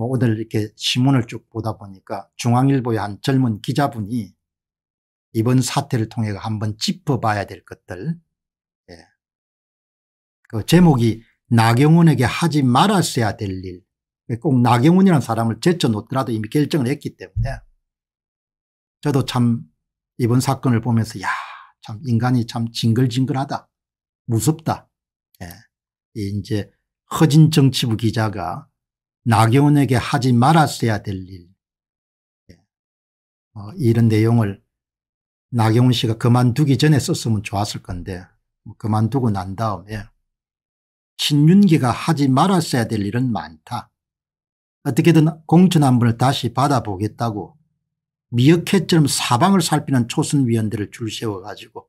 뭐 오늘 이렇게 신문을 쭉 보다 보니까 중앙일보의 한 젊은 기자분이 이번 사태를 통해 한번 짚어봐야 될 것들 예. 그 제목이 나경원에게 하지 말았어야 될 일. 꼭 나경원이라는 사람을 제쳐놓더라도 이미 결정을 했기 때문에 저도 참 이번 사건을 보면서 야참 인간이 참 징글징글하다 무섭다 예. 이제 허진 정치부 기자가 나경원에게 하지 말았어야 될 일. 예. 어, 이런 내용을 나경원 씨가 그만두기 전에 썼으면 좋았을 건데 뭐 그만두고 난 다음에 신윤기가 하지 말았어야 될 일은 많다. 어떻게든 공천한번을 다시 받아보겠다고 미어캣처럼 사방을 살피는 초선위원들을 줄 세워가지고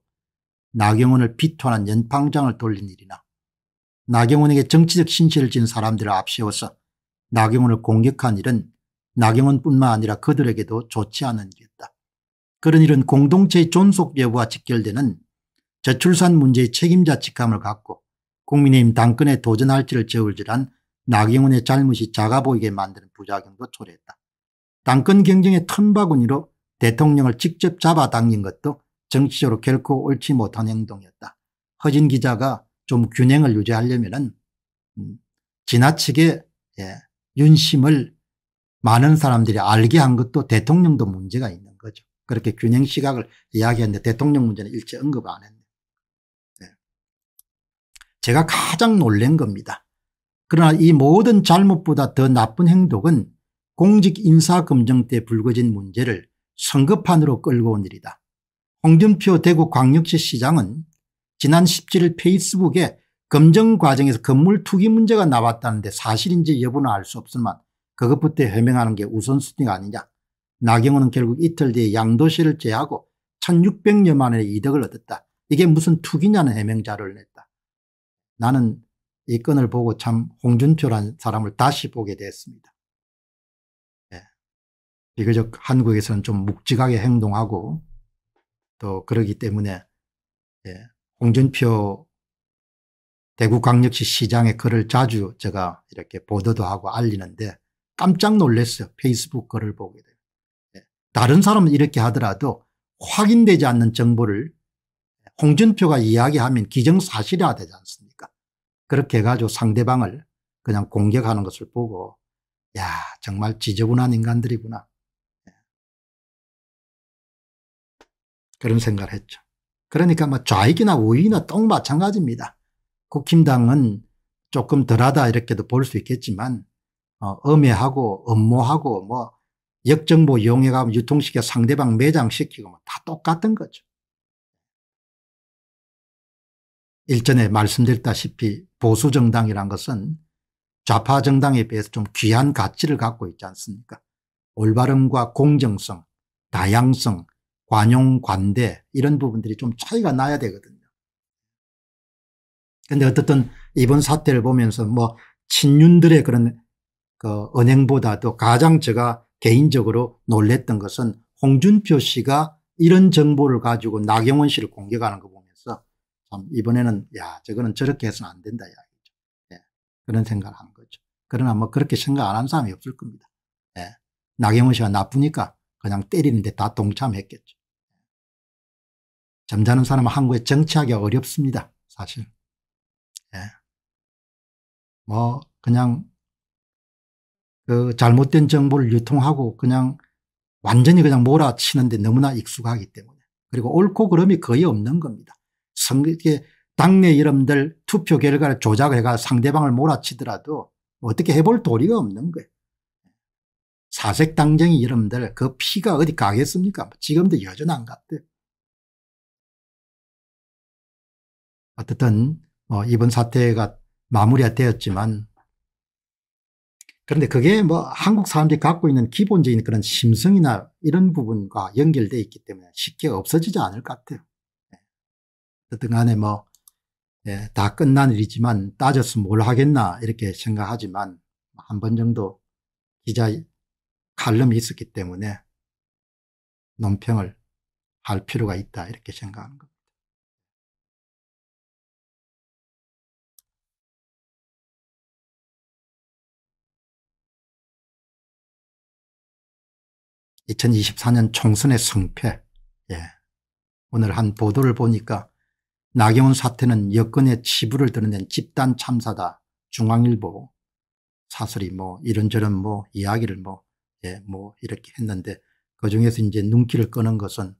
나경원을 비토하는 연방장을 돌린 일이나 나경원에게 정치적 신실을 진 사람들을 앞세워서 나경원을 공격한 일은 나경원뿐만 아니라 그들에게도 좋지 않은 일이었다. 그런 일은 공동체의 존속 여부와 직결되는 저출산 문제의 책임자 직함을 갖고 국민의힘 당권에 도전할지를 저울질한 나경원의 잘못이 작아 보이게 만드는 부작용도 초래했다. 당권 경쟁의 틈바구니로 대통령을 직접 잡아당긴 것도 정치적으로 결코 옳지 못한 행동이었다. 허진 기자가 좀 균형을 유지하려면 은 음, 지나치게 예, 윤심을 많은 사람들이 알게 한 것도 대통령도 문제가 있는 거죠. 그렇게 균형 시각을 이야기했는데 대통령 문제는 일체 언급 안 했네요. 네. 제가 가장 놀란 겁니다. 그러나 이 모든 잘못보다 더 나쁜 행동은 공직 인사검증 때 불거진 문제를 성급판으로 끌고 온 일이다. 홍준표 대구 광역시 시장은 지난 17일 페이스북에 검증 과정에서 건물 투기 문제가 나왔다는데 사실인지 여부는 알 수 없을만 그것부터 해명하는 게 우선순위가 아니냐. 나경호는 결국 이틀 뒤에 양도시를 제하고 1600여만 원의 이득을 얻었다. 이게 무슨 투기냐는 해명자를 료 냈다. 나는 이 건을 보고 참 홍준표란 사람을 다시 보게 되었습니다. 예. 비교적 한국에서는 좀 묵직하게 행동하고 또 그러기 때문에 예. 홍준표 대구광역시 시장의 글을 자주 제가 이렇게 보도도 하고 알리는데 깜짝 놀랐어요. 페이스북 글을 보게 돼요. 예, 다른 사람은 이렇게 하더라도 확인되지 않는 정보를 홍준표가 이야기하면 기정사실화 되지 않습니까 그렇게 해가지고 상대방을 그냥 공격하는 것을 보고 야 정말 지저분한 인간들이구나 예. 그런 생각을 했죠. 그러니까 뭐 좌익이나 우익이나 똥 마찬가지입니다. 국힘당은 그 조금 덜하다 이렇게도 볼 수 있겠지만 어, 엄해하고 음모하고 뭐 역정보 이용해가 유통시켜 상대방 매장시키고 뭐다 똑같은 거죠. 일전에 말씀드렸다시피 보수정당이란 것은 좌파정당에 비해서 좀 귀한 가치를 갖고 있지 않습니까 올바름과 공정성, 다양성, 관용, 관대 이런 부분들이 좀 차이가 나야 되거든요. 근데 어떻든 이번 사태를 보면서 뭐 친윤들의 그런 그 언행보다도 가장 제가 개인적으로 놀랬던 것은 홍준표 씨가 이런 정보를 가지고 나경원 씨를 공격하는 거 보면서 참 이번에는 야 저거는 저렇게 해서는 안 된다 이야기죠. 예. 그런 생각을 한 거죠. 그러나 뭐 그렇게 생각 안 한 사람이 없을 겁니다. 예. 나경원 씨가 나쁘니까 그냥 때리는데 다 동참했겠죠. 잠자는 예. 사람은 한국에 정치하기 어렵습니다. 사실. 뭐 그냥 그 잘못된 정보를 유통하고 그냥 완전히 그냥 몰아치는데 너무나 익숙하기 때문에 그리고 옳고 그름이 거의 없는 겁니다. 선게 당내 이름들 투표 결과를 조작해가 상대방을 몰아치더라도 뭐 어떻게 해볼 도리가 없는 거예요. 사색 당쟁이 이름들 그 피가 어디 가겠습니까? 뭐 지금도 여전히 안 갔대요. 어쨌든 뭐 이번 사태가 마무리가 되었지만 그런데 그게 뭐 한국 사람들이 갖고 있는 기본적인 그런 심성이나 이런 부분과 연결되어 있기 때문에 쉽게 없어지지 않을 것 같아요. 어쨌든 예. 간에 뭐, 예, 다 끝난 일이지만 따져서 뭘 하겠나 이렇게 생각하지만 한 번 정도 기자 칼럼이 있었기 때문에 논평을 할 필요가 있다 이렇게 생각하는 겁니다. 2024년 총선의 승패. 예. 오늘 한 보도를 보니까 나경원 사태는 여권의 치부를 드러낸 집단 참사다. 중앙일보 사설이 뭐 이런저런 뭐 이야기를 뭐, 예, 뭐 이렇게 했는데 그 중에서 이제 눈길을 끄는 것은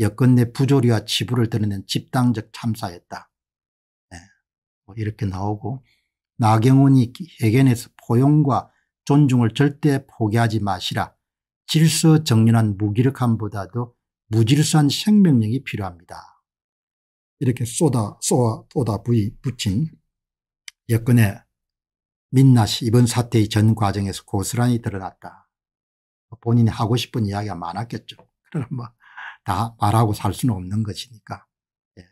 여권 내 부조리와 치부를 드러낸 집단적 참사였다. 예. 뭐 이렇게 나오고 나경원이 해견에서 포용과 존중을 절대 포기하지 마시라. 질서 정연한 무기력함보다도 무질서한 생명력이 필요합니다. 이렇게 쏟아 쏘아 쏟아 부이 붙인 여건의 민낯이 이번 사태의 전 과정에서 고스란히 드러났다. 본인이 하고 싶은 이야기가 많았겠죠. 그러나 뭐다 말하고 살 수는 없는 것이니까. 예.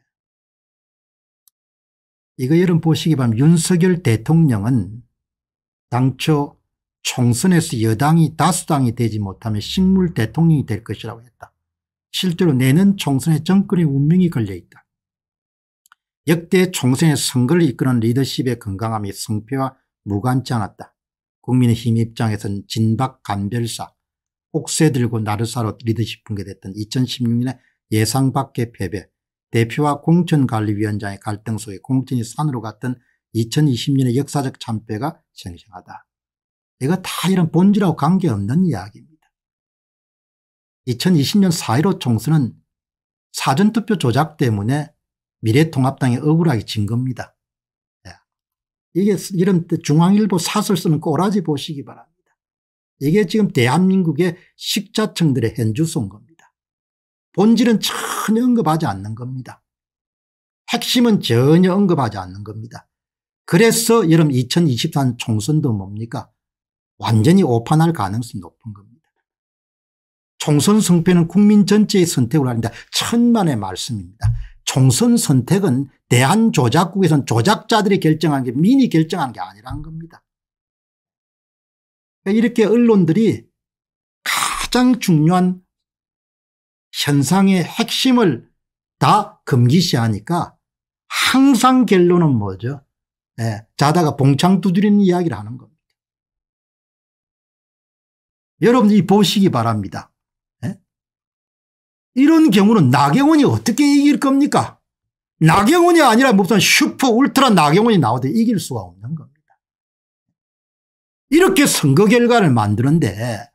이거 여러분 보시기 바랍니다. 윤석열 대통령은 당초 총선에서 여당이 다수당이 되지 못하면 식물 대통령이 될 것이라고 했다. 실제로 내년 총선에 정권의 운명이 걸려있다. 역대 총선의 선거를 이끄는 리더십의 건강함이 성패와 무관치 않았다. 국민의힘 입장에선 진박 간별사, 옥새 들고 나르사로 리더십 붕괴됐던 2016년에 예상 밖의 패배, 대표와 공천관리위원장의 갈등 속에 공천이 산으로 갔던 2020년의 역사적 참패가 생생하다. 이거 다 이런 본질하고 관계없는 이야기입니다. 2020년 4.15 총선은 사전투표 조작 때문에 미래통합당이 억울하게 진 겁니다. 예. 이게 이런 중앙일보 사설 쓰는 꼬라지 보시기 바랍니다. 이게 지금 대한민국의 식자층들의 현주소인 겁니다. 본질은 전혀 언급하지 않는 겁니다. 핵심은 전혀 언급하지 않는 겁니다. 그래서 여러분 2023 총선도 뭡니까? 완전히 오판할 가능성이 높은 겁니다. 총선 성패는 국민 전체의 선택을 하는데 천만의 말씀입니다. 총선 선택은 대한조작국에선 조작자들이 결정한 게 민이 결정한 게 아니란 겁니다. 그러니까 이렇게 언론들이 가장 중요한 현상의 핵심을 다 금기시하니까 항상 결론은 뭐죠? 예, 자다가 봉창 두드리는 이야기를 하는 겁니다. 여러분이 보시기 바랍니다. 네? 이런 경우는 나경원이 어떻게 이길 겁니까? 나경원이 아니라 무슨 슈퍼 울트라 나경원이 나오되 이길 수가 없는 겁니다. 이렇게 선거 결과를 만드는데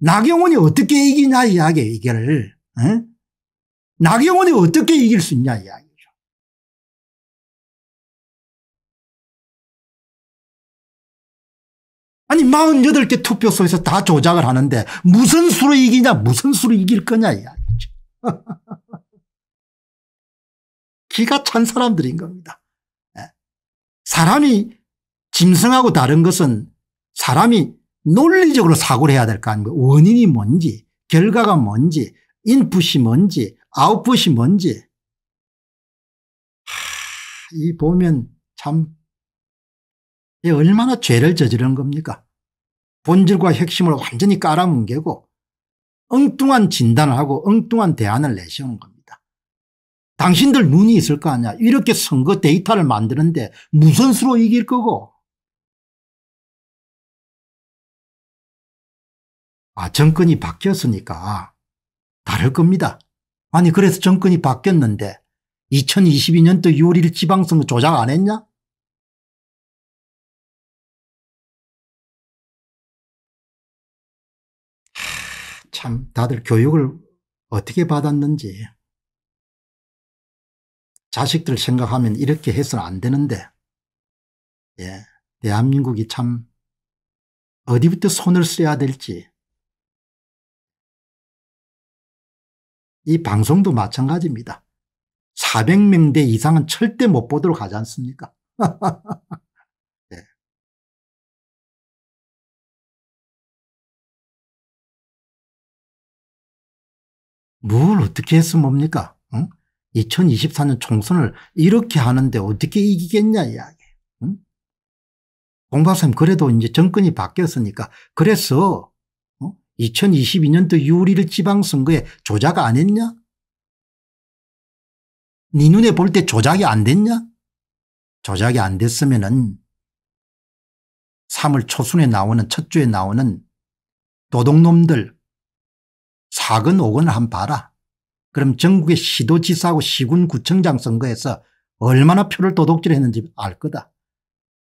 나경원이 어떻게 이기냐 이야기 이거를 에? 예? 나경원이 어떻게 이길 수 있냐 이야기 아니 48개 투표소에서 다 조작을 하는데 무슨 수로 이기냐 무슨 수로 이길 거냐 이야기죠. 기가 찬 사람들인 겁니다. 예. 사람이 짐승하고 다른 것은 사람이 논리적으로 사고를 해야 될 거 아닙니까 원인이 뭔지 결과가 뭔지 인풋이 뭔지 아웃풋이 뭔지 하, 이 보면 참 얼마나 죄를 저지르는 겁니까? 본질과 핵심을 완전히 깔아뭉개고 엉뚱한 진단을 하고 엉뚱한 대안을 내세운 겁니다. 당신들 눈이 있을 거 아니야. 이렇게 선거 데이터를 만드는데 무슨 수로 이길 거고. 아 정권이 바뀌었으니까 다를 겁니다. 아니 그래서 정권이 바뀌었는데 2022년도 6월 1일 지방선거 조작 안 했냐? 참 다들 교육을 어떻게 받았는지 자식들 생각하면 이렇게 해서는 안 되는데 예, 대한민국이 참 어디부터 손을 써야 될지 이 방송도 마찬가지입니다. 400명 대 이상은 절대 못 보도록 하지 않습니까? 뭘 어떻게 했으면 뭡니까? 응? 2024년 총선을 이렇게 하는데 어떻게 이기겠냐 이야기. 응? 공박사님 그래도 이제 정권이 바뀌었으니까 그래서 어? 2022년도 유리를 지방선거에 조작 안 했냐? 네 눈에 볼 때 조작이 안 됐냐? 조작이 안 됐으면 은 3월 초순에 나오는 첫 주에 나오는 도둑놈들 사건 5건 한번 봐라. 그럼 전국의 시도지사하고 시군구청장 선거에서 얼마나 표를 도둑질했는지 알 거다.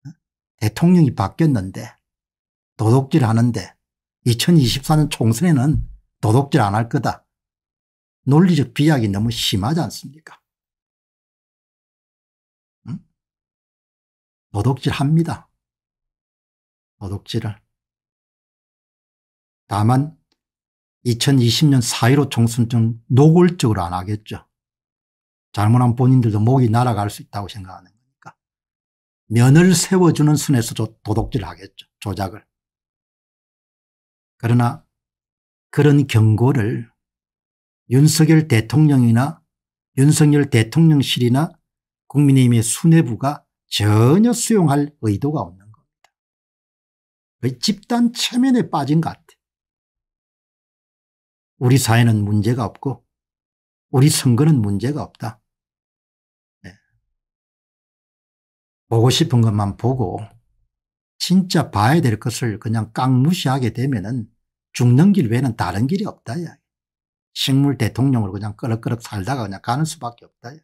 어? 대통령이 바뀌었는데 도둑질하는데 2024년 총선에는 도둑질 안 할 거다. 논리적 비약이 너무 심하지 않습니까? 응? 도둑질합니다. 도둑질을. 다만 2020년 4.15 총선쯤 노골적으로 안 하겠죠. 잘못하 본인들도 목이 날아갈 수 있다고 생각하는 거니까. 면을 세워주는 순에서 도둑질 하겠죠. 조작을. 그러나 그런 경고를 윤석열 대통령이나 윤석열 대통령실이나 국민의힘의 수뇌부가 전혀 수용할 의도가 없는 겁니다. 집단 체면에 빠진 것 같아요. 우리 사회는 문제가 없고 우리 선거는 문제가 없다. 네. 보고 싶은 것만 보고 진짜 봐야 될 것을 그냥 깡무시하게 되면 은 죽는 길 외에는 다른 길이 없다. 야. 식물 대통령으로 그냥 끄럭끄럭 살다가 그냥 가는 수밖에 없다. 야.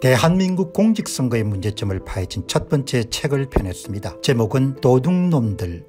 대한민국 공직선거의 문제점을 파헤친 첫 번째 책을 펴냈습니다. 제목은 도둑놈들